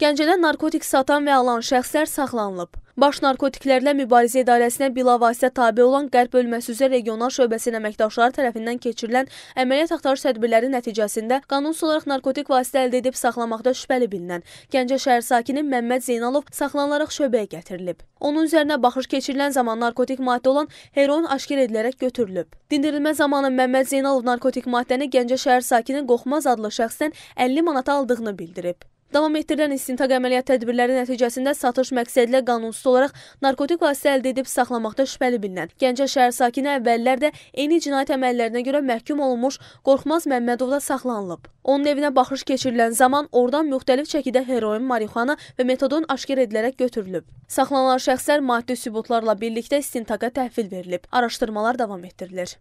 Gəncədə narkotik satan və alan şəxslər saxlanılıb. Baş Narkotiklərlə Mübarizə İdarəsinə bilavasitə tabi olan Qərb bölməsi üzrə regional şöbəsinin əməkdaşları tərəfindən keçirilən əməliyyat axtarış tədbirləri nəticəsində qanunsuz olaraq narkotik vasitə əldə edib saxlamaqda şübhəli bilinən Gəncə şəhər sakini Məmməd Zeynalov saxlanılaraq şöbəyə gətirilib. Onun üzərinə baxış keçirilən zaman narkotik maddə olan heroin aşkar edilərək götürülüb. Dindirilmə zamanı Məmməd Zeynalov narkotik maddəni Gəncə şəhər sakini Qoxmaz adlı şəxsdən 50 manata aldığını bildirib. Davam etdirilən istintaq əməliyyat tədbirləri nəticəsində satış məqsədilə qanunsuz olaraq narkotik vasitə əldə edib saxlamaqda şübhəli bilinən Gəncə şəhər sakini əvvəllər də eyni cinayət əməllərinə görə məhkum olunmuş Qorxmaz Məmmədov da saxlanılıb. Onun evinə baxış keçirilən zaman oradan müxtəlif çəkidə heroin, marixuana və metodon aşkar edilərək götürülüb. Saxlanılan şəxslər maddi sübutlarla birlikdə istintaqa təhvil verilib. Araşdırmalar davam etdirilir.